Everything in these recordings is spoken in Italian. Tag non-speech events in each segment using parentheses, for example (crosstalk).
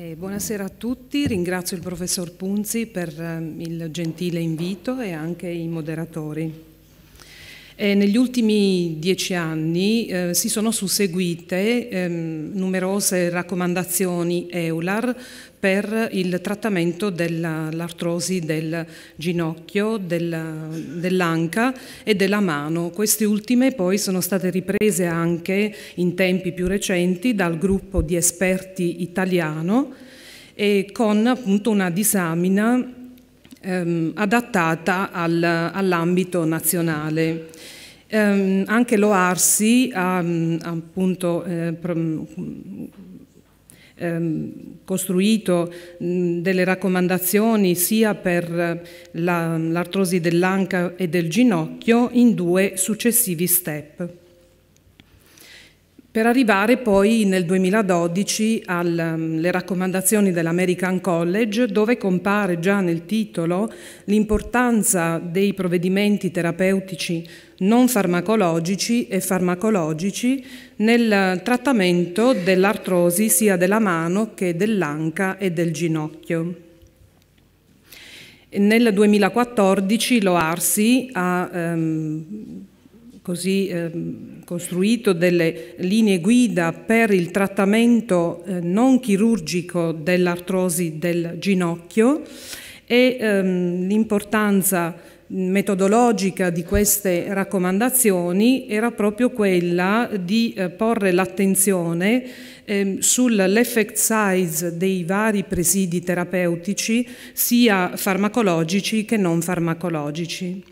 Eh, buonasera a tutti, ringrazio il professor Punzi per eh, il gentile invito e anche i moderatori. Eh, negli ultimi dieci anni eh, si sono susseguite ehm, numerose raccomandazioni EULAR per il trattamento dell'artrosi del ginocchio, dell'anca e della mano. Queste ultime poi sono state riprese anche in tempi più recenti dal gruppo di esperti italiano e con appunto una disamina ehm, adattata al, all'ambito nazionale. Ehm, anche l'OARSI ha mm, appunto eh, ehm, costruito mh, delle raccomandazioni sia per eh, l'artrosi dell'anca e del ginocchio in due successivi step per arrivare poi nel 2012 alle mm, raccomandazioni dell'American College, dove compare già nel titolo l'importanza dei provvedimenti terapeutici non farmacologici e farmacologici nel eh, trattamento dell'artrosi sia della mano che dell'anca e del ginocchio. Nel 2014 l'OARSI ha ehm, così ehm, costruito delle linee guida per il trattamento eh, non chirurgico dell'artrosi del ginocchio e ehm, l'importanza metodologica di queste raccomandazioni era proprio quella di eh, porre l'attenzione eh, sull'effect size dei vari presidi terapeutici, sia farmacologici che non farmacologici.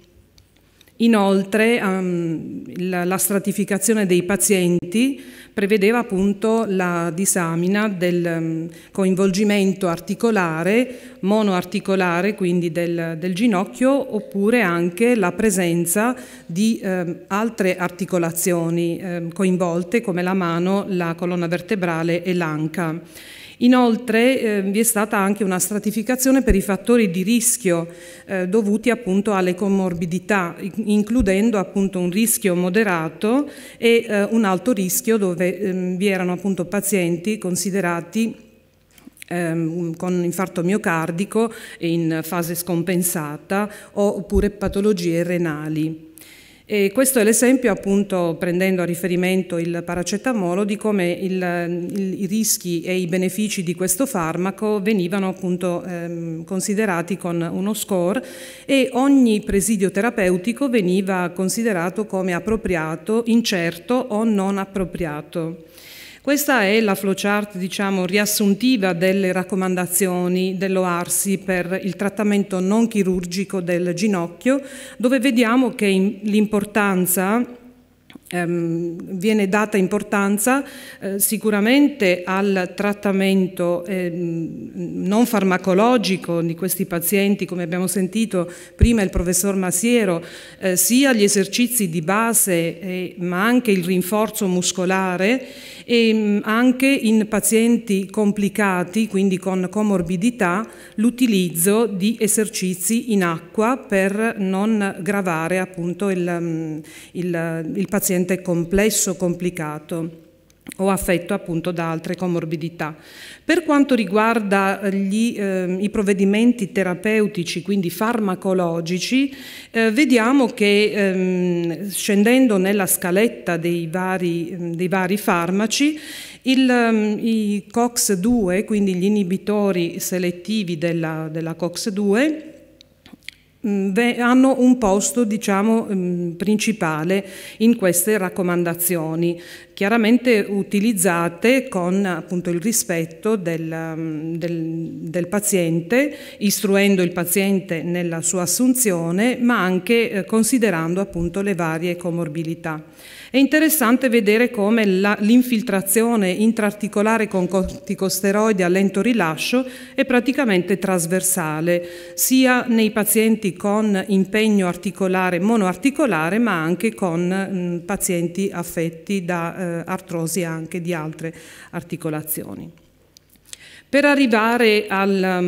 Inoltre um, ehm, la, la, stratificazione dei pazienti prevedeva appunto la disamina del um, coinvolgimento articolare, monoarticolare, quindi del, del, ginocchio, oppure anche la presenza di um, altre articolazioni coinvolte come la mano, la colonna vertebrale e l'anca. Inoltre eh, vi è stata anche una stratificazione per i fattori di rischio eh, dovuti appunto alle comorbidità, includendo appunto un rischio moderato e eh, un alto rischio dove ehm, vi erano appunto pazienti considerati ehm, con infarto miocardico in fase scompensata oppure patologie renali. E questo è l'esempio, appunto, prendendo a riferimento il paracetamolo, di come il, il, i rischi e i benefici di questo farmaco venivano appunto ehm, considerati con uno score e ogni presidio terapeutico veniva considerato come appropriato, incerto o non appropriato. Questa è la flowchart diciamo, riassuntiva delle raccomandazioni dell'OARSI per il trattamento non chirurgico del ginocchio, dove vediamo che l'importanza Ehm, viene data importanza eh, sicuramente al trattamento eh, non farmacologico di questi pazienti, come abbiamo sentito prima il professor Masiero, eh, sia gli esercizi di base eh, ma anche il rinforzo muscolare e ehm, mh, anche in pazienti complicati, quindi con comorbidità, l'utilizzo di esercizi in acqua per non gravare appunto il, mm, il, il paziente paziente complesso, complicato o affetto appunto da altre comorbidità. Per quanto riguarda gli, eh, i provvedimenti terapeutici, quindi farmacologici, eh, vediamo che ehm, scendendo nella scaletta dei vari, ehm, dei vari farmaci, il, ehm, i COX-2, quindi gli inibitori selettivi della, della COX-2, Mm, hanno un posto diciamo, mm, principale in queste raccomandazioni chiaramente utilizzate con appunto, il rispetto del, mm, del, del, paziente, istruendo il paziente nella sua assunzione, ma anche eh, considerando appunto, le varie comorbilità. È interessante vedere come l'infiltrazione intraarticolare con corticosteroidi a lento rilascio è praticamente trasversale, sia nei pazienti con impegno articolare monoarticolare, ma anche con mh, mm, pazienti affetti da eh, eh, artrosi anche di altre articolazioni. Per arrivare alle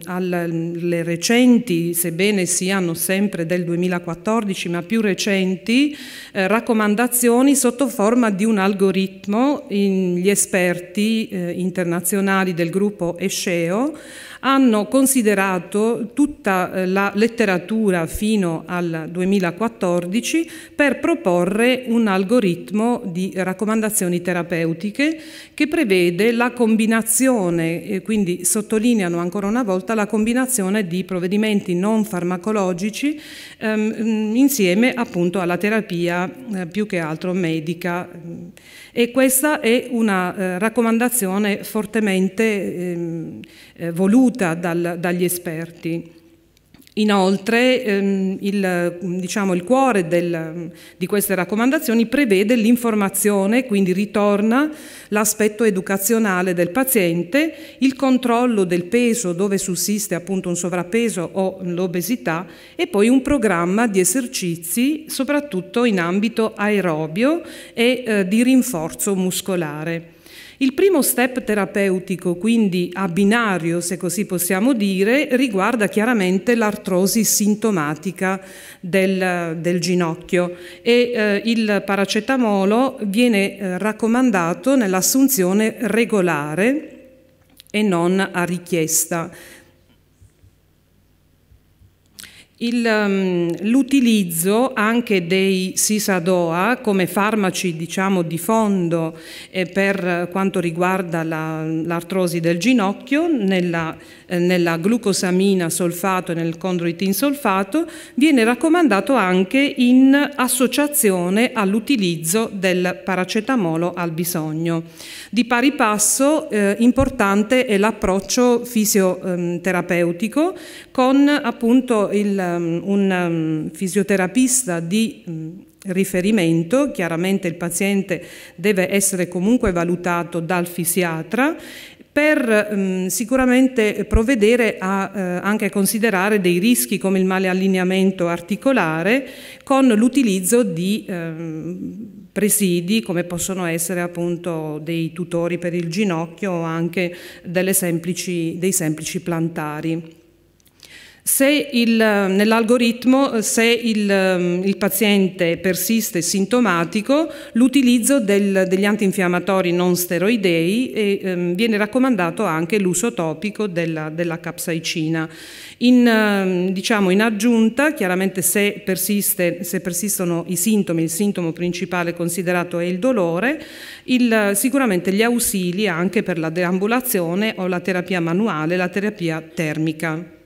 um, recenti, sebbene siano sempre del 2014, ma più recenti, eh, raccomandazioni sotto forma di un algoritmo, gli esperti eh, internazionali del gruppo ESCEO hanno considerato tutta eh, la letteratura fino al 2014 per proporre un algoritmo di raccomandazioni terapeutiche che prevede la combinazione eh, quindi sottolineano ancora una volta la combinazione di provvedimenti non farmacologici ehm, insieme appunto alla terapia eh, più che altro medica e questa è una eh, raccomandazione fortemente ehm, eh, voluta dal, dagli esperti. Inoltre ehm, il, diciamo, il, cuore del, di queste raccomandazioni prevede l'informazione, quindi ritorna l'aspetto educazionale del paziente, il controllo del peso dove sussiste appunto un sovrappeso o l'obesità e poi un programma di esercizi soprattutto in ambito aerobio e eh, di rinforzo muscolare. Il primo step terapeutico, quindi a binario se così possiamo dire, riguarda chiaramente l'artrosi sintomatica del, del ginocchio e eh, il paracetamolo viene eh, raccomandato nell'assunzione regolare e non a richiesta Ehm, l'utilizzo anche dei SISADOA come farmaci diciamo, di fondo eh, per quanto riguarda l'artrosi del ginocchio nella, eh, nella, glucosamina solfato e nel chondroitin solfato viene raccomandato anche in associazione all'utilizzo del paracetamolo al bisogno. Di pari passo eh, importante è l'approccio fisioterapeutico ehm, con appunto il Ehm, un ehm, fisioterapista di mm, riferimento, chiaramente il paziente deve essere comunque valutato dal fisiatra per mh, mm, sicuramente provvedere a eh, anche considerare dei rischi come il male allineamento articolare con l'utilizzo di ehm, presidi come possono essere appunto dei tutori per il ginocchio o anche semplici, dei semplici plantari. Se nell'algoritmo, se il, eh, eh, ehm, il, paziente persiste sintomatico, l'utilizzo degli antinfiammatori non steroidei e ehm, viene raccomandato anche l'uso topico della, della capsaicina. In, ehm, diciamo, in, aggiunta, chiaramente se, persiste, se, persistono i sintomi, il sintomo principale considerato è il dolore, il, sicuramente gli ausili anche per la deambulazione o la terapia manuale, la terapia termica.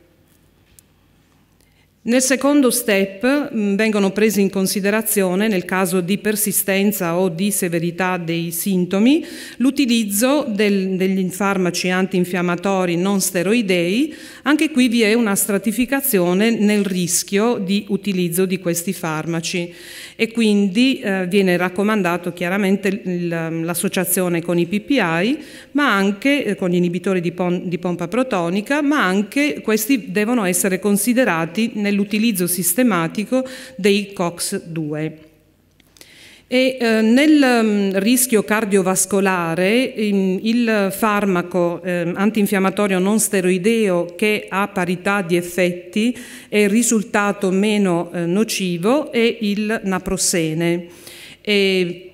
Nel secondo step mm, vengono presi in considerazione, nel caso di persistenza o di severità dei sintomi, l'utilizzo del, degli farmaci antinfiammatori non steroidei. Anche qui vi è una stratificazione nel rischio di utilizzo di questi farmaci e quindi eh, viene raccomandato chiaramente mm, l'associazione con i PPI, ma anche eh, con gli inibitori di, pom di pompa protonica, ma anche questi devono essere considerati nel l'utilizzo sistematico dei COX-2. E, eh, nel mm, rischio cardiovascolare mm, il farmaco ehm, antinfiammatorio non steroideo che ha parità di effetti è risultato meno eh, nocivo è il naprosene. E,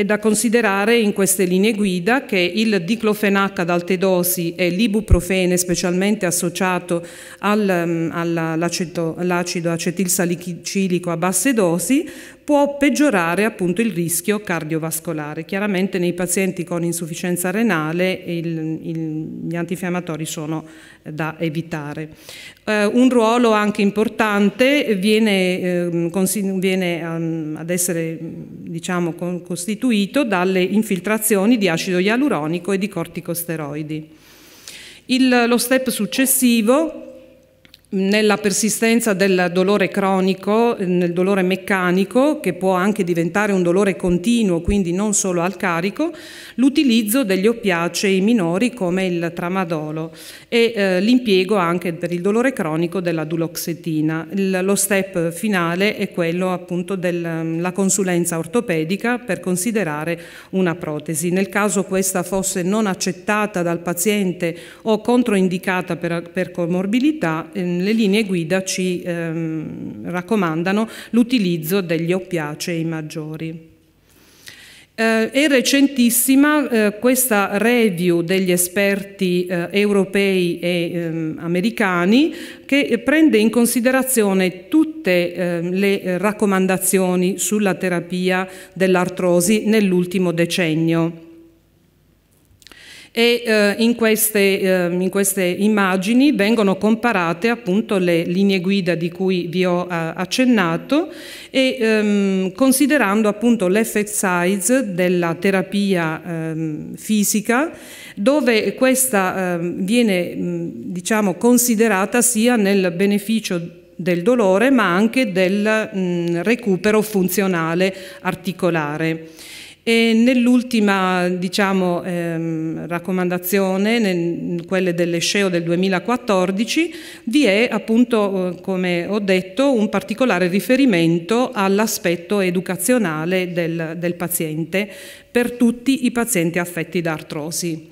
è da considerare in queste linee guida che il diclofenac ad alte dosi e l'ibuprofene, specialmente associato all'acido mm, acetilsalicilico a basse dosi, può peggiorare appunto il rischio cardiovascolare. Chiaramente nei pazienti con insufficienza renale il, il, gli antinfiammatori sono eh, da evitare. Eh, un ruolo anche importante viene, eh, viene um, ad essere diciamo, con, costituito dalle infiltrazioni di acido ialuronico e di corticosteroidi. Il, lo step successivo nella persistenza del dolore cronico, nel dolore meccanico, che può anche diventare un dolore continuo, quindi non solo al carico, l'utilizzo degli oppiacei minori come il tramadolo e eh, l'impiego anche per il dolore cronico della duloxetina. Il, lo step finale è quello appunto della consulenza ortopedica per considerare una protesi. Nel caso questa fosse non accettata dal paziente o controindicata per, per comorbilità, eh, le linee guida ci ehm, raccomandano l'utilizzo degli oppiacei maggiori. Eh, è recentissima eh, questa review degli esperti eh, europei e ehm, americani che prende in considerazione tutte ehm, le raccomandazioni sulla terapia dell'artrosi nell'ultimo decennio e eh, in, queste, eh, in, queste, immagini vengono comparate appunto le linee guida di cui vi ho eh, accennato e ehm, considerando appunto l'effect size della terapia ehm, fisica dove questa ehm, viene mh, diciamo considerata sia nel beneficio del dolore ma anche del mh, recupero funzionale articolare nell'ultima diciamo, ehm, raccomandazione, nel, quelle delle SCEO del 2014, vi è appunto, eh, come ho detto, un particolare riferimento all'aspetto educazionale del, del paziente per tutti i pazienti affetti da artrosi.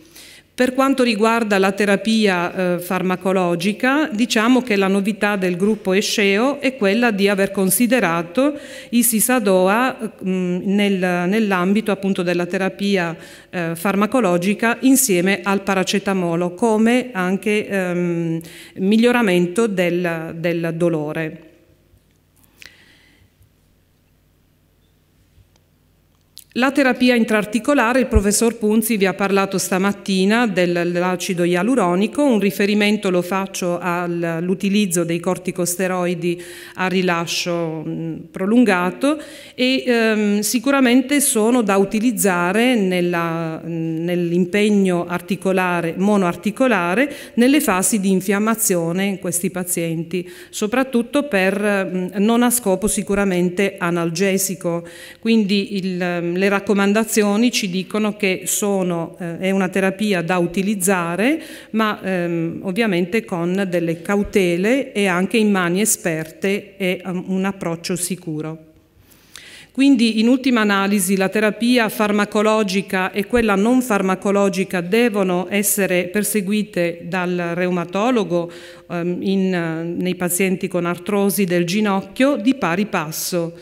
Per quanto riguarda la terapia eh, farmacologica, diciamo che la novità del gruppo Esceo è quella di aver considerato i SISADOA mm, nel, nell'ambito appunto della terapia eh, farmacologica insieme al paracetamolo come anche ehm, miglioramento del, del dolore. La terapia intraarticolare, il professor Punzi vi ha parlato stamattina dell'acido ialuronico, un riferimento lo faccio all'utilizzo dei corticosteroidi a rilascio prolungato e ehm, sicuramente sono da utilizzare nell'impegno nell articolare, monoarticolare, nelle fasi di infiammazione in questi pazienti, soprattutto per non a scopo sicuramente analgesico, quindi il, le le raccomandazioni ci dicono che sono, eh, è una terapia da utilizzare, ma ehm, ovviamente con delle cautele e anche in mani esperte e um, un approccio sicuro. Quindi in ultima analisi la terapia farmacologica e quella non farmacologica devono essere perseguite dal reumatologo ehm, in, eh, nei pazienti con artrosi del ginocchio di pari passo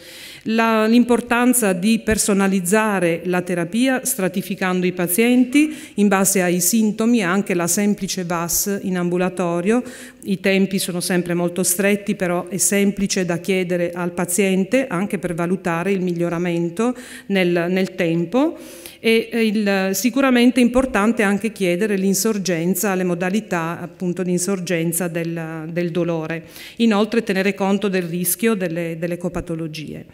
l'importanza di personalizzare la terapia stratificando i pazienti in base ai sintomi, anche la semplice VAS in ambulatorio, i tempi sono sempre molto stretti però è semplice da chiedere al paziente anche per valutare il miglioramento nel, nel tempo e eh, il, sicuramente è importante anche chiedere l'insorgenza, le modalità appunto di insorgenza del, del, dolore, inoltre tenere conto del rischio delle, delle copatologie.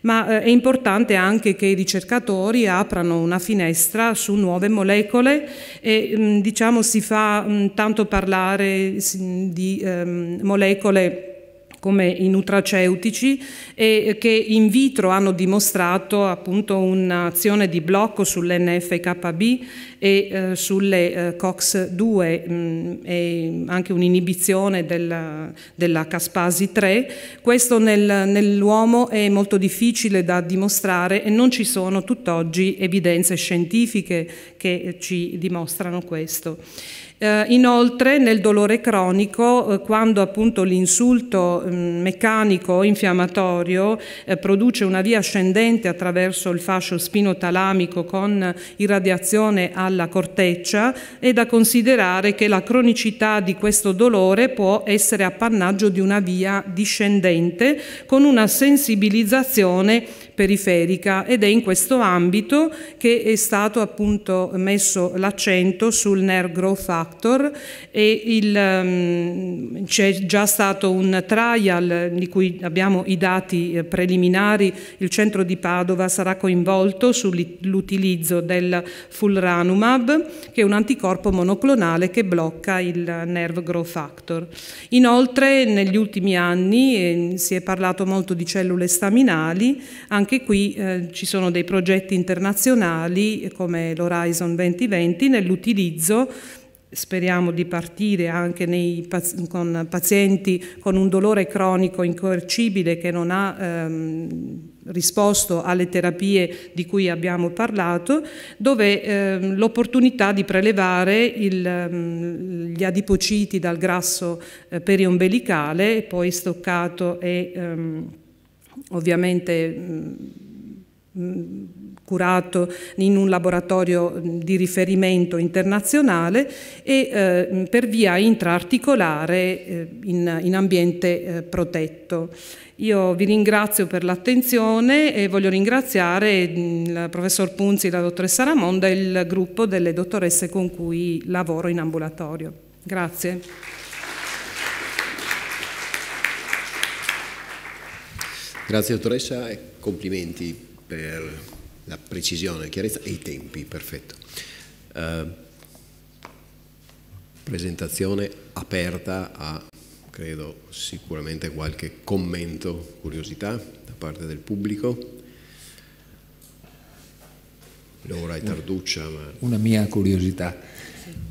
Ma eh, è importante anche che i ricercatori aprano una finestra su nuove molecole e mh, mm, diciamo si fa mh, mm, tanto parlare mh, di ehm, molecole come i nutraceutici e che in vitro hanno dimostrato appunto un'azione di blocco sull'NFKB e eh, sulle eh, COX2 mm, e anche un'inibizione della, della, caspasi 3. Questo nel, nell'uomo è molto difficile da dimostrare e non ci sono tutt'oggi evidenze scientifiche che ci dimostrano questo. Eh, inoltre nel dolore cronico, eh, quando appunto l'insulto mh, mm, meccanico o infiammatorio eh, produce una via ascendente attraverso il fascio spinotalamico con irradiazione alla corteccia, è da considerare che la cronicità di questo dolore può essere appannaggio di una via discendente con una sensibilizzazione periferica ed è in questo ambito che è stato appunto messo l'accento sul NER Growth Factor e ehm, c'è già stato un trial di cui abbiamo i dati eh, preliminari, il centro di Padova sarà coinvolto sull'utilizzo del Fulranumab che è un anticorpo monoclonale che blocca il Nerve Growth Factor. Inoltre negli ultimi anni eh, si è parlato molto di cellule staminali, anche anche qui eh, ci sono dei progetti internazionali come l'Horizon 2020 nell'utilizzo speriamo di partire anche nei, con pazienti con un dolore cronico incoercibile che non ha ehm, risposto alle terapie di cui abbiamo parlato, dove ehm, l'opportunità di prelevare il, ehm, gli adipociti dal grasso eh, periombelicale, poi stoccato e ehm, ovviamente mm, mm, curato in un laboratorio mm, di riferimento internazionale e eh, per via intraarticolare eh, in, ambiente eh, protetto. Io vi ringrazio per l'attenzione e voglio ringraziare il professor Punzi la dottoressa Ramonda e il gruppo delle dottoresse con cui lavoro in ambulatorio. Grazie. Grazie dottoressa e complimenti per la precisione, la chiarezza e i tempi, perfetto. Eh, presentazione aperta a, credo, sicuramente qualche commento, curiosità da parte del pubblico. L'ora è tarduccia, ma... Una mia curiosità.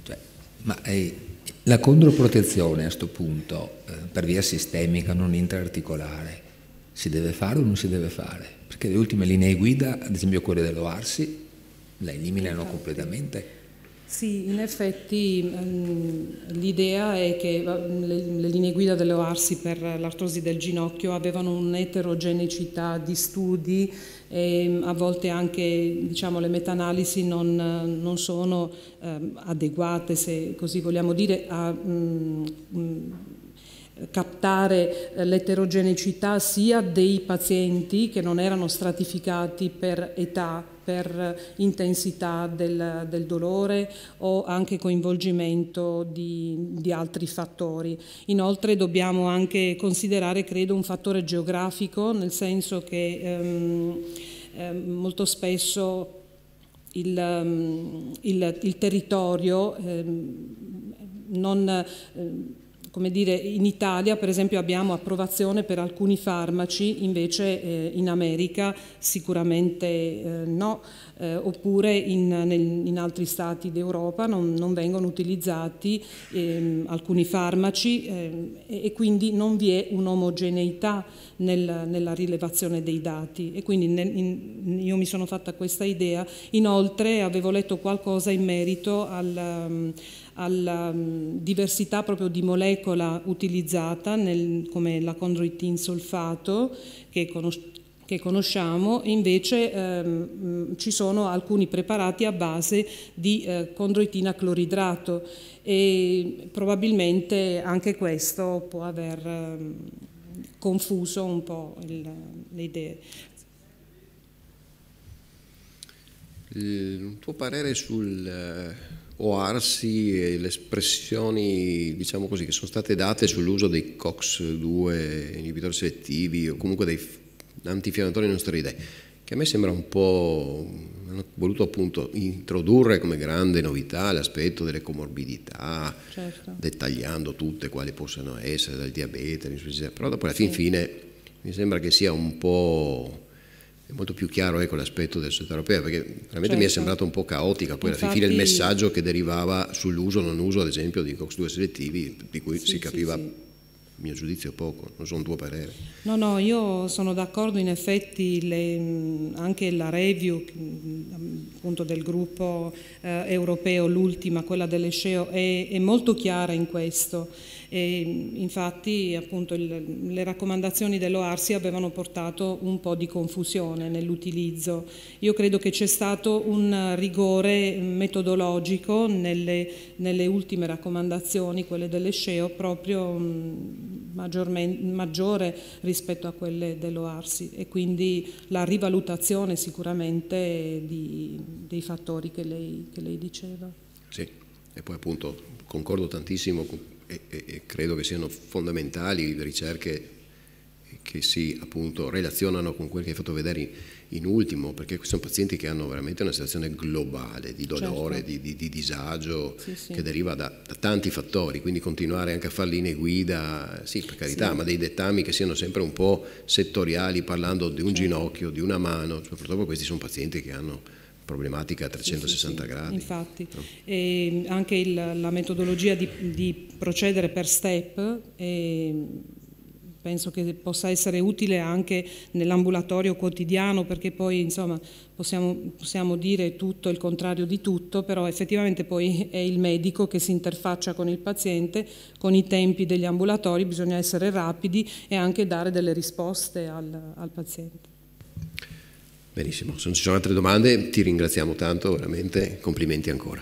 Cioè, ma eh, la controprotezione a questo punto, eh, per via sistemica, non intraarticolare, si deve fare o non si deve fare, perché le ultime linee guida, ad esempio quelle dell'Oarsi, la eliminano Infatti. completamente. Sì, in effetti ehm, l'idea è che le, linee guida delle per l'artrosi del ginocchio avevano un'eterogeneità di studi e a volte anche diciamo, le meta-analisi non, non, sono ehm, adeguate, se così vogliamo dire, a, mm, mm, captare eh, l'eterogeneità sia dei pazienti che non erano stratificati per età, per eh, intensità del, del dolore o anche coinvolgimento di, di, altri fattori. Inoltre dobbiamo anche considerare, credo, un fattore geografico, nel senso che ehm, eh, molto spesso il, ehm, il, il territorio ehm, non... Ehm, come dire, in Italia per esempio abbiamo approvazione per alcuni farmaci, invece eh, in America sicuramente eh, no, eh, oppure in, nel, in, altri stati d'Europa non, non, vengono utilizzati ehm, alcuni farmaci ehm, e, e, quindi non vi è un'omogeneità nel, nella rilevazione dei dati e quindi nel, in, io mi sono fatta questa idea. Inoltre avevo letto qualcosa in merito al... Um, alla mm, diversità proprio di molecola utilizzata nel, come la chondroitin solfato che, conos- che conosciamo, invece ehm, mm, ci sono alcuni preparati a base di eh, chondroitina cloridrato e probabilmente anche questo può aver ehm, confuso un po' il, le idee. Il tuo parere sul eh, o Arsi e le espressioni diciamo così, che sono state date sull'uso dei COX-2 inibitori selettivi o comunque dei antifiammatori non steroidei che a me sembra un po' hanno voluto appunto introdurre come grande novità l'aspetto delle comorbidità, certo. dettagliando tutte quali possano essere, dal diabete, però dopo alla fin fine mi sembra che sia un po' è molto più chiaro ecco, l'aspetto della società europea, perché veramente certo. mi è certo. sembrato un po' caotica, poi Infatti, alla fine il messaggio che derivava sull'uso o non uso, ad esempio, di COX2 selettivi, di cui sì, si capiva... Sì, sì mio giudizio poco, non sono tuo parere. No, no, io sono d'accordo, in effetti le, anche la review appunto, del gruppo eh, europeo, l'ultima, quella dell'Esceo, è, è molto chiara in questo e infatti appunto il, le raccomandazioni dell'OARSI avevano portato un po' di confusione nell'utilizzo. Io credo che c'è stato un rigore metodologico nelle, nelle ultime raccomandazioni, quelle delle SCEO, proprio mm, maggiore rispetto a quelle dell'OARSI e quindi la rivalutazione sicuramente di, dei fattori che lei, che lei diceva. Sì, e poi appunto concordo tantissimo con e, e credo che siano fondamentali le ricerche che si appunto relazionano con quel che hai fatto vedere in, in, ultimo, perché questi sono pazienti che hanno veramente una situazione globale di dolore, certo. di, di, di, disagio sì, sì. che deriva da, da, tanti fattori, quindi continuare anche a fare linee guida, sì per carità, sì. ma dei dettami che siano sempre un po' settoriali, parlando di un certo. ginocchio, di una mano, cioè, purtroppo questi sono pazienti che hanno problematica a 360 sì, sì, gradi. Infatti, no? Ehm, anche il, la metodologia di, di, procedere per step ehm, penso che possa essere utile anche nell'ambulatorio quotidiano perché poi insomma, possiamo, possiamo, dire tutto il contrario di tutto, però effettivamente poi (laughs) è il medico che si interfaccia con il paziente, con i tempi degli ambulatori bisogna essere rapidi e anche dare delle risposte al, al paziente. Benissimo, se non ci sono altre domande ti ringraziamo tanto, veramente complimenti ancora.